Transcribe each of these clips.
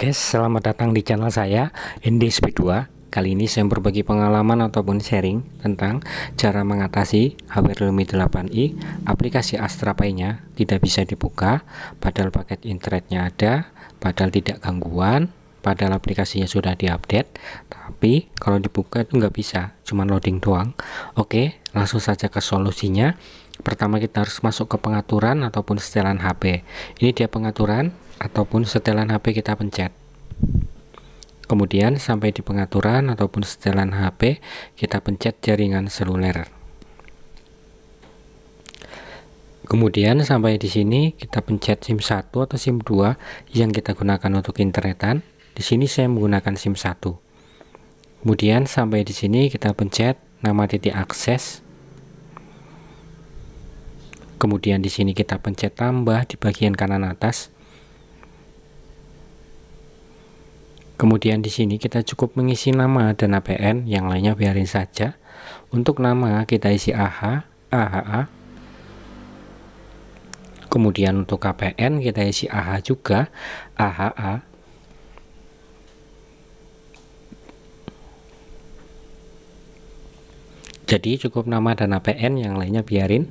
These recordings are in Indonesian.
guys selamat datang di channel saya NDSP 2 Kali ini saya berbagi pengalaman ataupun sharing tentang cara mengatasi HP Realme 8i aplikasi Astra Pay-nya tidak bisa dibuka padahal paket internetnya ada, padahal tidak gangguan, padahal aplikasinya sudah diupdate, tapi kalau dibuka itu nggak bisa, cuma loading doang. Oke, langsung saja ke solusinya pertama kita harus masuk ke pengaturan ataupun setelan HP ini dia pengaturan ataupun setelan HP kita pencet kemudian sampai di pengaturan ataupun setelan HP kita pencet jaringan seluler kemudian sampai di sini kita pencet SIM 1 atau SIM 2 yang kita gunakan untuk internetan di sini saya menggunakan SIM 1 kemudian sampai di sini kita pencet nama titik akses kemudian di sini kita pencet tambah di bagian kanan atas kemudian di sini kita cukup mengisi nama dan APN yang lainnya biarin saja untuk nama kita isi AH AHA kemudian untuk KPN kita isi AH juga AHA jadi cukup nama dan APN yang lainnya biarin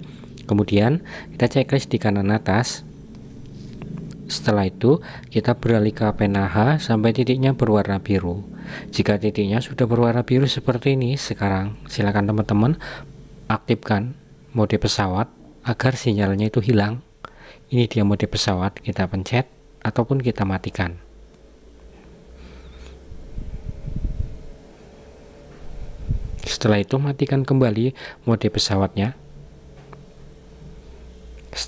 Kemudian kita checklist di kanan atas. Setelah itu, kita beralih ke pena H sampai titiknya berwarna biru. Jika titiknya sudah berwarna biru seperti ini, sekarang silakan teman-teman aktifkan mode pesawat agar sinyalnya itu hilang. Ini dia mode pesawat, kita pencet ataupun kita matikan. Setelah itu matikan kembali mode pesawatnya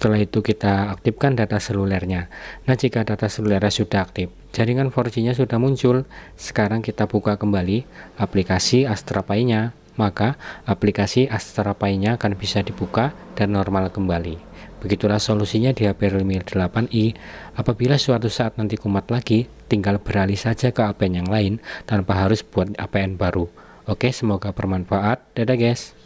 setelah itu kita aktifkan data selulernya. Nah, jika data selulernya sudah aktif, jaringan 4G-nya sudah muncul. Sekarang kita buka kembali aplikasi Astra nya Maka aplikasi Astra nya akan bisa dibuka dan normal kembali. Begitulah solusinya di HP Realme 8i. Apabila suatu saat nanti kumat lagi, tinggal beralih saja ke APN yang lain tanpa harus buat APN baru. Oke, semoga bermanfaat. Dadah guys.